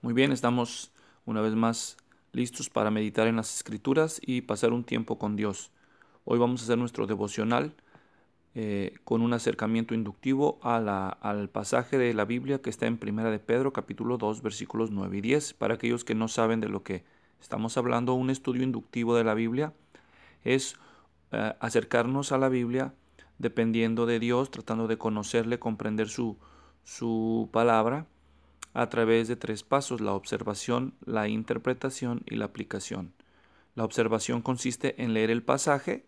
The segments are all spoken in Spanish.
Muy bien, estamos una vez más listos para meditar en las escrituras y pasar un tiempo con Dios. Hoy vamos a hacer nuestro devocional eh, con un acercamiento inductivo a al pasaje de la Biblia que está en Primera de Pedro capítulo 2 versículos 9 y 10. Para aquellos que no saben de lo que estamos hablando, un estudio inductivo de la Biblia es eh, acercarnos a la Biblia dependiendo de Dios, tratando de conocerle, comprender su, su palabra a través de tres pasos, la observación, la interpretación y la aplicación. La observación consiste en leer el pasaje,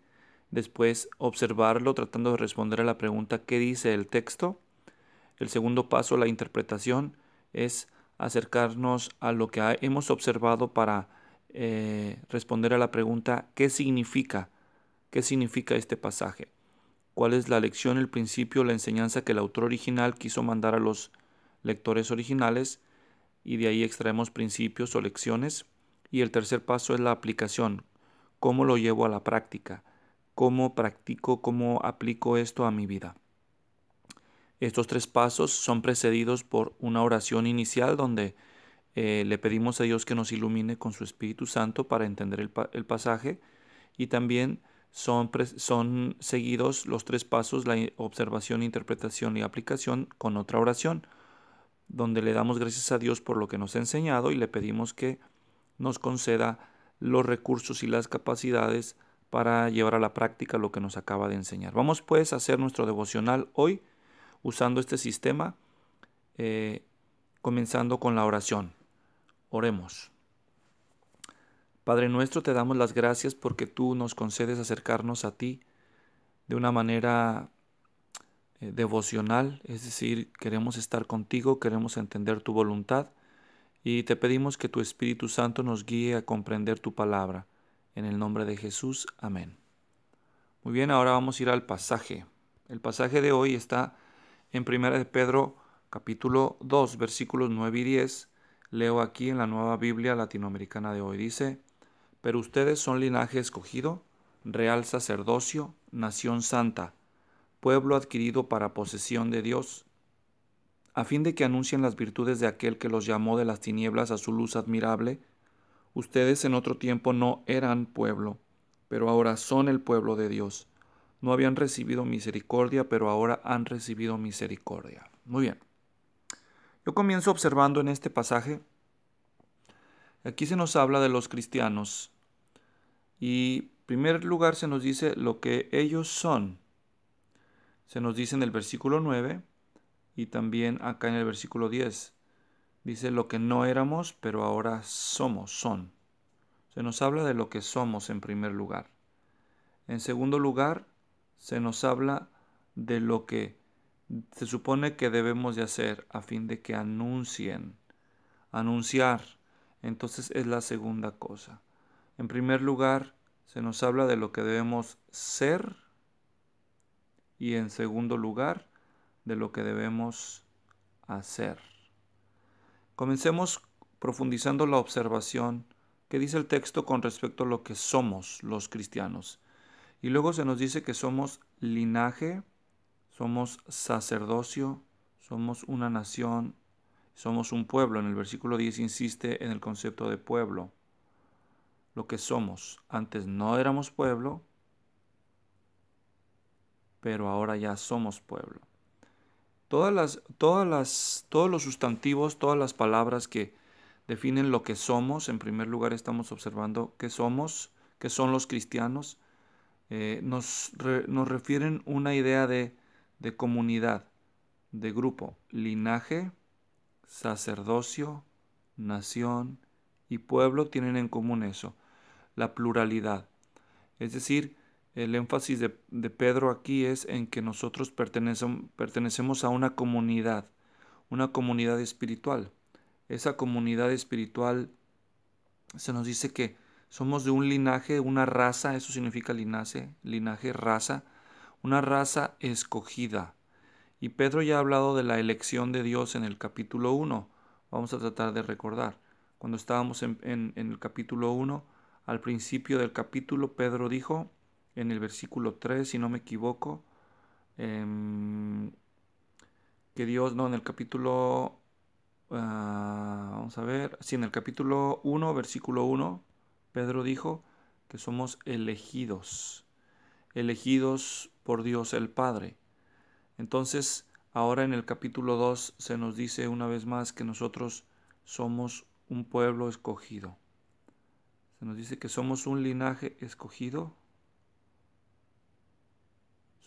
después observarlo tratando de responder a la pregunta ¿qué dice el texto? El segundo paso, la interpretación, es acercarnos a lo que hemos observado para eh, responder a la pregunta ¿qué significa? ¿Qué significa este pasaje? ¿Cuál es la lección, el principio, la enseñanza que el autor original quiso mandar a los lectores originales y de ahí extraemos principios o lecciones. Y el tercer paso es la aplicación, cómo lo llevo a la práctica, cómo practico, cómo aplico esto a mi vida. Estos tres pasos son precedidos por una oración inicial donde eh, le pedimos a Dios que nos ilumine con su Espíritu Santo para entender el, el pasaje y también son, son seguidos los tres pasos, la observación, interpretación y aplicación con otra oración donde le damos gracias a Dios por lo que nos ha enseñado y le pedimos que nos conceda los recursos y las capacidades para llevar a la práctica lo que nos acaba de enseñar. Vamos pues a hacer nuestro devocional hoy usando este sistema, eh, comenzando con la oración. Oremos. Padre nuestro, te damos las gracias porque tú nos concedes acercarnos a ti de una manera eh, devocional, es decir, queremos estar contigo, queremos entender tu voluntad y te pedimos que tu Espíritu Santo nos guíe a comprender tu palabra. En el nombre de Jesús, amén. Muy bien, ahora vamos a ir al pasaje. El pasaje de hoy está en 1 de Pedro capítulo 2 versículos 9 y 10. Leo aquí en la nueva Biblia latinoamericana de hoy. Dice, pero ustedes son linaje escogido, real sacerdocio, nación santa pueblo adquirido para posesión de Dios, a fin de que anuncien las virtudes de aquel que los llamó de las tinieblas a su luz admirable, ustedes en otro tiempo no eran pueblo, pero ahora son el pueblo de Dios. No habían recibido misericordia, pero ahora han recibido misericordia. Muy bien. Yo comienzo observando en este pasaje, aquí se nos habla de los cristianos y en primer lugar se nos dice lo que ellos son. Se nos dice en el versículo 9 y también acá en el versículo 10. Dice lo que no éramos, pero ahora somos, son. Se nos habla de lo que somos en primer lugar. En segundo lugar, se nos habla de lo que se supone que debemos de hacer a fin de que anuncien. Anunciar. Entonces es la segunda cosa. En primer lugar, se nos habla de lo que debemos ser y en segundo lugar de lo que debemos hacer. Comencemos profundizando la observación que dice el texto con respecto a lo que somos los cristianos. Y luego se nos dice que somos linaje, somos sacerdocio, somos una nación, somos un pueblo. En el versículo 10 insiste en el concepto de pueblo. Lo que somos. Antes no éramos pueblo, pero ahora ya somos pueblo. Todas las, todas las, todos los sustantivos, todas las palabras que definen lo que somos, en primer lugar estamos observando que somos, que son los cristianos, eh, nos, nos, refieren una idea de, de comunidad, de grupo, linaje, sacerdocio, nación y pueblo tienen en común eso, la pluralidad. Es decir, el énfasis de, Pedro aquí es en que nosotros pertenecemos, a una comunidad, una comunidad espiritual. Esa comunidad espiritual se nos dice que somos de un linaje, una raza, eso significa linaje, linaje, raza, una raza escogida. Y Pedro ya ha hablado de la elección de Dios en el capítulo 1. Vamos a tratar de recordar. Cuando estábamos en, en el capítulo 1, al principio del capítulo, Pedro dijo, en el versículo 3, si no me equivoco, em, que Dios, no, en el capítulo, ah, vamos a ver, sí, en el capítulo 1, versículo 1, Pedro dijo que somos elegidos, elegidos por Dios el Padre. Entonces, ahora en el capítulo 2 se nos dice una vez más que nosotros somos un pueblo escogido. Se nos dice que somos un linaje escogido,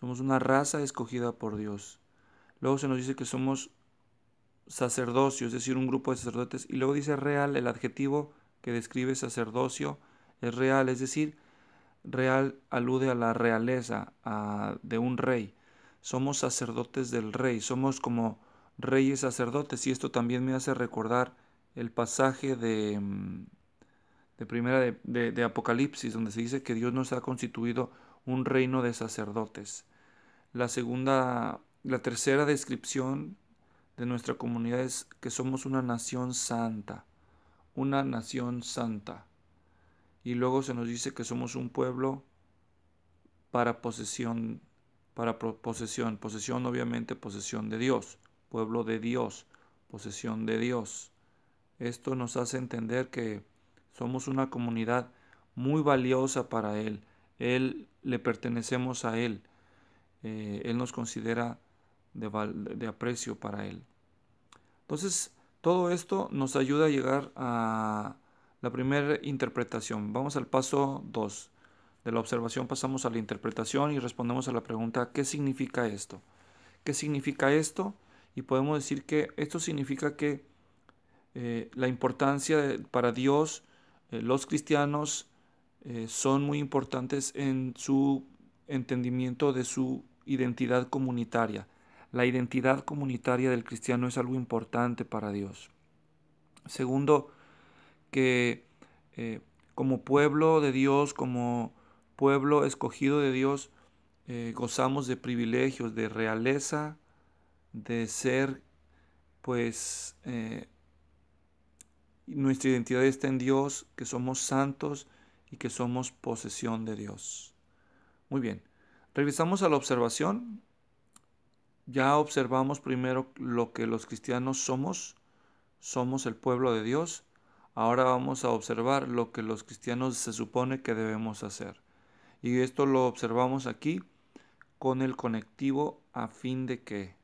somos una raza escogida por Dios. Luego se nos dice que somos sacerdocio, es decir, un grupo de sacerdotes. Y luego dice real, el adjetivo que describe sacerdocio es real, es decir, real alude a la realeza de un rey. Somos sacerdotes del rey, somos como reyes sacerdotes. Y esto también me hace recordar el pasaje de, mm, de primera de Apocalipsis, donde se dice que Dios nos ha constituido un reino de sacerdotes. La segunda, la tercera descripción de nuestra comunidad es que somos una nación santa, una nación santa. Y luego se nos dice que somos un pueblo para posesión, para posesión, posesión obviamente posesión de Dios, pueblo de Dios, posesión de Dios. Esto nos hace entender que somos una comunidad muy valiosa para Él. Él le pertenecemos a Él. Eh, él nos considera de, aprecio para Él. Entonces, todo esto nos ayuda a llegar a la primera interpretación. Vamos al paso 2. De la observación pasamos a la interpretación y respondemos a la pregunta ¿qué significa esto? ¿Qué significa esto? Y podemos decir que esto significa que eh, la importancia para Dios, eh, los cristianos, eh, son muy importantes en su entendimiento de su identidad comunitaria. La identidad comunitaria del cristiano es algo importante para Dios. Segundo, que eh, como pueblo de Dios, como pueblo escogido de Dios, eh, gozamos de privilegios, de realeza, de ser, pues, nuestra identidad está en Dios, que somos santos, que somos posesión de Dios. Muy bien, regresamos a la observación. Ya observamos primero lo que los cristianos somos. Somos el pueblo de Dios. Ahora vamos a observar lo que los cristianos se supone que debemos hacer. Y esto lo observamos aquí con el conectivo a fin de que.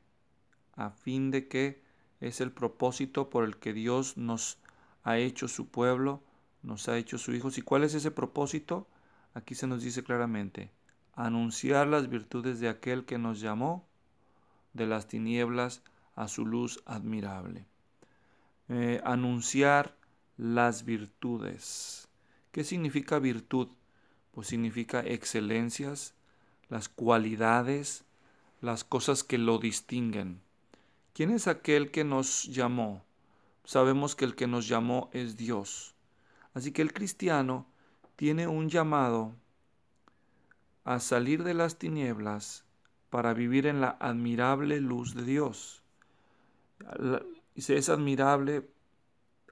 A fin de que es el propósito por el que Dios nos ha hecho su pueblo nos ha hecho su Hijo. ¿Y cuál es ese propósito? Aquí se nos dice claramente, anunciar las virtudes de aquel que nos llamó de las tinieblas a su luz admirable. Eh, anunciar las virtudes. ¿Qué significa virtud? Pues significa excelencias, las cualidades, las cosas que lo distinguen. ¿Quién es aquel que nos llamó? Sabemos que el que nos llamó es Dios. Así que el cristiano tiene un llamado a salir de las tinieblas para vivir en la admirable luz de Dios. Y si es admirable,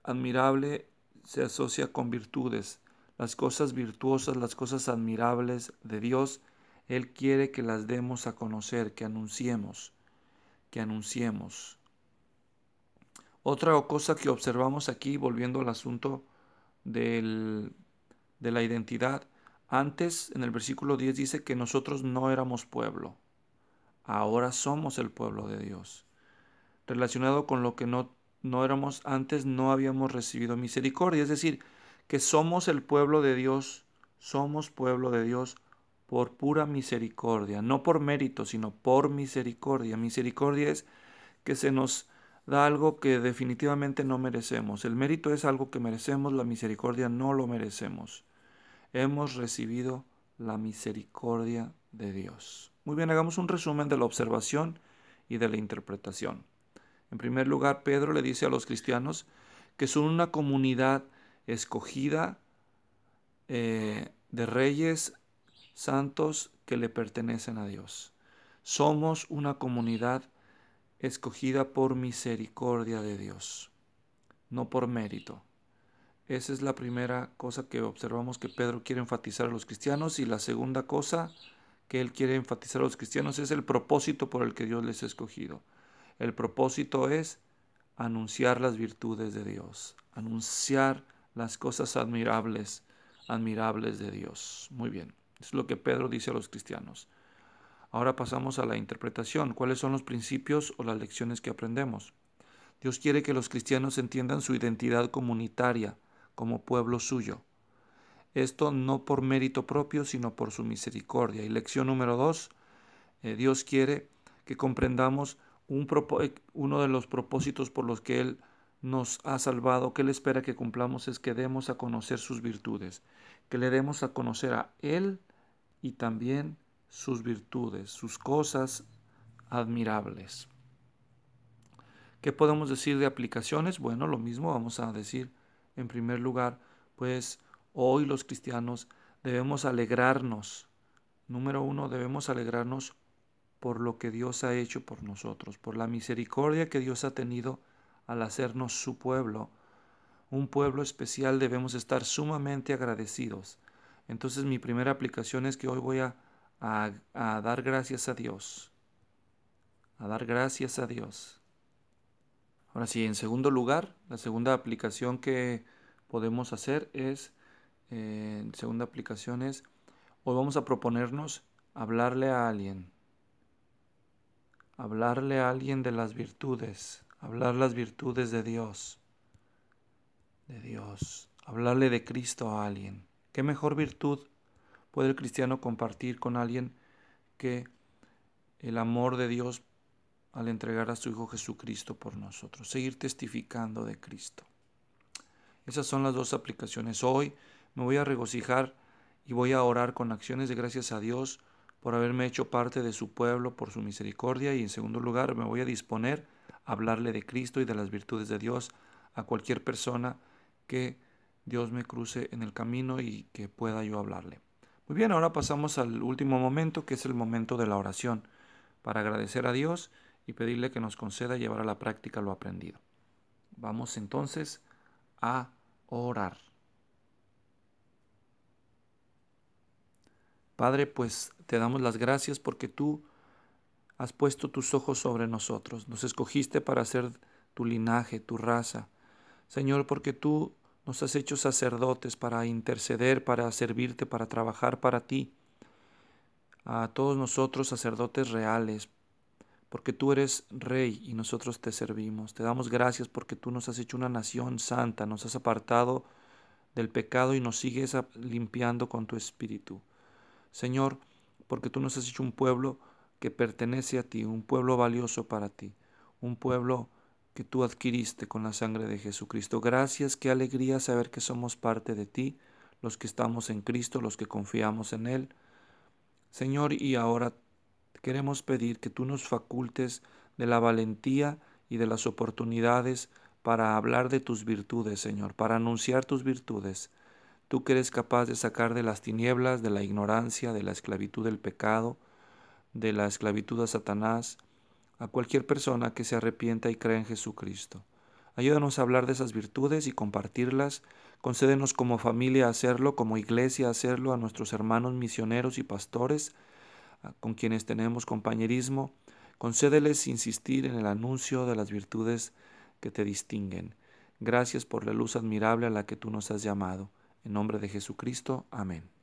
admirable se asocia con virtudes, las cosas virtuosas, las cosas admirables de Dios. Él quiere que las demos a conocer, que anunciemos, que anunciemos. Otra cosa que observamos aquí, volviendo al asunto del, de la identidad. Antes, en el versículo 10 dice que nosotros no éramos pueblo. Ahora somos el pueblo de Dios. Relacionado con lo que no, no éramos antes, no habíamos recibido misericordia. Es decir, que somos el pueblo de Dios, somos pueblo de Dios por pura misericordia, no por mérito, sino por misericordia. Misericordia es que se nos da algo que definitivamente no merecemos. El mérito es algo que merecemos, la misericordia no lo merecemos. Hemos recibido la misericordia de Dios. Muy bien, hagamos un resumen de la observación y de la interpretación. En primer lugar, Pedro le dice a los cristianos que son una comunidad escogida eh, de reyes santos que le pertenecen a Dios. Somos una comunidad escogida por misericordia de Dios, no por mérito. Esa es la primera cosa que observamos que Pedro quiere enfatizar a los cristianos y la segunda cosa que él quiere enfatizar a los cristianos es el propósito por el que Dios les ha escogido. El propósito es anunciar las virtudes de Dios, anunciar las cosas admirables, admirables de Dios. Muy bien, es lo que Pedro dice a los cristianos. Ahora pasamos a la interpretación. ¿Cuáles son los principios o las lecciones que aprendemos? Dios quiere que los cristianos entiendan su identidad comunitaria como pueblo suyo. Esto no por mérito propio, sino por su misericordia. Y lección número dos, eh, Dios quiere que comprendamos eh, uno de los propósitos por los que Él nos ha salvado, que Él espera que cumplamos, es que demos a conocer sus virtudes, que le demos a conocer a Él y también sus virtudes, sus cosas admirables. ¿Qué podemos decir de aplicaciones? Bueno, lo mismo vamos a decir en primer lugar, pues hoy los cristianos debemos alegrarnos. Número uno, debemos alegrarnos por lo que Dios ha hecho por nosotros, por la misericordia que Dios ha tenido al hacernos su pueblo. Un pueblo especial debemos estar sumamente agradecidos. Entonces mi primera aplicación es que hoy voy a a, dar gracias a Dios. A dar gracias a Dios. Ahora sí, en segundo lugar, la segunda aplicación que podemos hacer es, eh, segunda aplicación es, hoy vamos a proponernos hablarle a alguien. Hablarle a alguien de las virtudes, hablar las virtudes de Dios. De Dios, hablarle de Cristo a alguien. ¿Qué mejor virtud puede el cristiano compartir con alguien que el amor de Dios al entregar a su Hijo Jesucristo por nosotros, seguir testificando de Cristo. Esas son las dos aplicaciones. Hoy me voy a regocijar y voy a orar con acciones de gracias a Dios por haberme hecho parte de su pueblo, por su misericordia, y en segundo lugar me voy a disponer a hablarle de Cristo y de las virtudes de Dios a cualquier persona que Dios me cruce en el camino y que pueda yo hablarle. Muy bien, ahora pasamos al último momento, que es el momento de la oración, para agradecer a Dios y pedirle que nos conceda llevar a la práctica lo aprendido. Vamos entonces a orar. Padre, pues te damos las gracias porque tú has puesto tus ojos sobre nosotros, nos escogiste para ser tu linaje, tu raza. Señor, porque tú nos has hecho sacerdotes para interceder, para servirte, para trabajar para ti. A todos nosotros sacerdotes reales, porque tú eres rey y nosotros te servimos. Te damos gracias porque tú nos has hecho una nación santa, nos has apartado del pecado y nos sigues limpiando con tu espíritu. Señor, porque tú nos has hecho un pueblo que pertenece a ti, un pueblo valioso para ti, un pueblo que tú adquiriste con la sangre de Jesucristo. Gracias, qué alegría saber que somos parte de ti, los que estamos en Cristo, los que confiamos en Él. Señor, y ahora queremos pedir que tú nos facultes de la valentía y de las oportunidades para hablar de tus virtudes, Señor, para anunciar tus virtudes. Tú que eres capaz de sacar de las tinieblas, de la ignorancia, de la esclavitud del pecado, de la esclavitud a Satanás, a cualquier persona que se arrepienta y crea en Jesucristo. Ayúdanos a hablar de esas virtudes y compartirlas. Concédenos como familia hacerlo, como iglesia hacerlo, a nuestros hermanos misioneros y pastores, con quienes tenemos compañerismo. Concédeles insistir en el anuncio de las virtudes que te distinguen. Gracias por la luz admirable a la que tú nos has llamado. En nombre de Jesucristo. Amén.